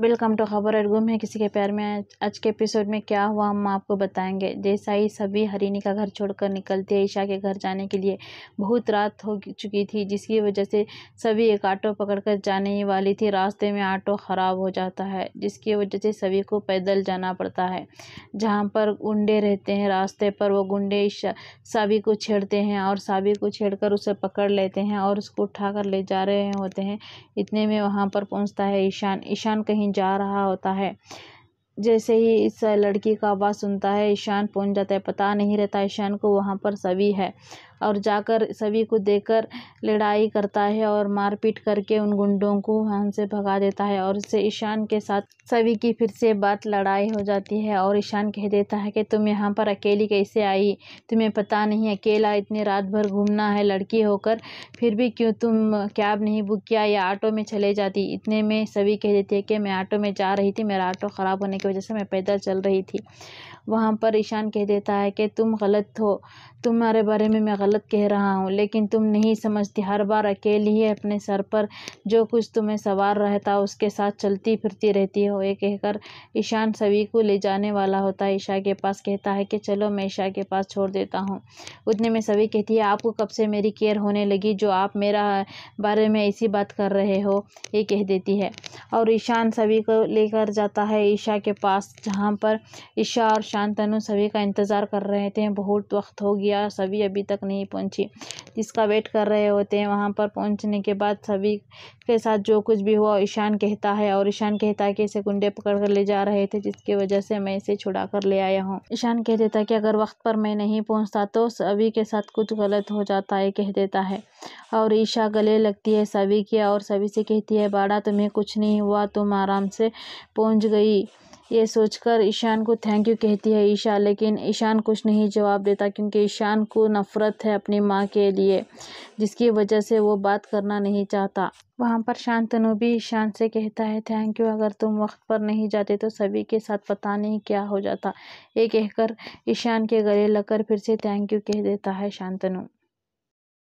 welcome to खबर और गुम है किसी के प्यार में आज के एपिसोड में क्या हुआ हम आपको बताएंगे जैसा ही सभी हरिनी का घर छोड़कर निकलते हैं ईशा के घर जाने के लिए बहुत रात हो चुकी थी जिसकी वजह से सभी एक ऑटो पकड़कर जाने ही वाली थी रास्ते में ऑटो ख़राब हो जाता है जिसकी वजह से सभी को पैदल जाना पड़ता है जहाँ पर गुंडे रहते हैं रास्ते पर वो गुंडे ईशा साबी को छेड़ते हैं और साबी को कर उसे पकड़ लेते हैं और उसको उठा ले जा रहे होते हैं इतने में वहाँ पर पहुँचता है ईशान ईशान कहीं कहीं जा रहा होता है जैसे ही इस लड़की का आवाज़ सुनता है ईशान पहुंच जाता है पता नहीं रहता ईशान को वहाँ पर सभी है और जाकर सभी को देकर लड़ाई करता है और मारपीट करके उन गुंडों को वहाँ से भगा देता है और उससे ईशान के साथ सभी की फिर से बात लड़ाई हो जाती है और ईशान कह देता है कि तुम यहाँ पर अकेली कैसे आई तुम्हें पता नहीं अकेला इतने रात भर घूमना है लड़की होकर फिर भी क्यों तुम कैब नहीं बुक किया या ऑटो में चले जाती इतने में सभी कह देती है कि मैं ऑटो में जा रही थी मेरा ऑटो ख़राब होने की वजह से मैं पैदल चल रही थी वहाँ पर ईशान कह देता है कि तुम गलत हो तुम्हारे बारे में मैं गलत कह रहा हूँ लेकिन तुम नहीं समझती हर बार अकेली ही अपने सर पर जो कुछ तुम्हें सवार रहता उसके साथ चलती फिरती रहती हो ये कहकर ईशान सभी को ले जाने वाला होता है ईशा के पास कहता है कि चलो मैं ईशा के पास छोड़ देता हूँ उतने में सभी कहती है आपको कब से मेरी केयर होने लगी जो आप मेरा बारे में ऐसी बात कर रहे हो ये कह देती है और ईशान सभी को लेकर जाता है ईशा के पास जहाँ पर ईशा और शांतनु सभी का इंतज़ार कर रहे थे बहुत वक्त हो गया सभी अभी तक नहीं नहीं पहुंची जिसका वेट कर रहे होते हैं वहाँ पर पहुंचने के बाद सभी के साथ जो कुछ भी हुआ ईशान कहता है और ईशान कहता है कि इसे गुंडे पकड़ कर ले जा रहे थे जिसकी वजह से मैं इसे छुड़ा कर ले आया हूँ ईशान कह देता है कि अगर वक्त पर मैं नहीं पहुँचता तो सभी के साथ कुछ गलत हो जाता है कह देता है और ईशा गले लगती है सभी के और सभी से कहती है बाड़ा तुम्हें कुछ नहीं हुआ तुम आराम से पहुँच गई ये सोचकर ईशान को थैंक यू कहती है ईशा लेकिन ईशान कुछ नहीं जवाब देता क्योंकि ईशान को नफ़रत है अपनी माँ के लिए जिसकी वजह से वो बात करना नहीं चाहता वहाँ पर शांतनु भी ईशान से कहता है थैंक यू अगर तुम वक्त पर नहीं जाते तो सभी के साथ पता नहीं क्या हो जाता ये कहकर ईशान के गले लगकर फिर से थैंक यू कह देता है शांतनु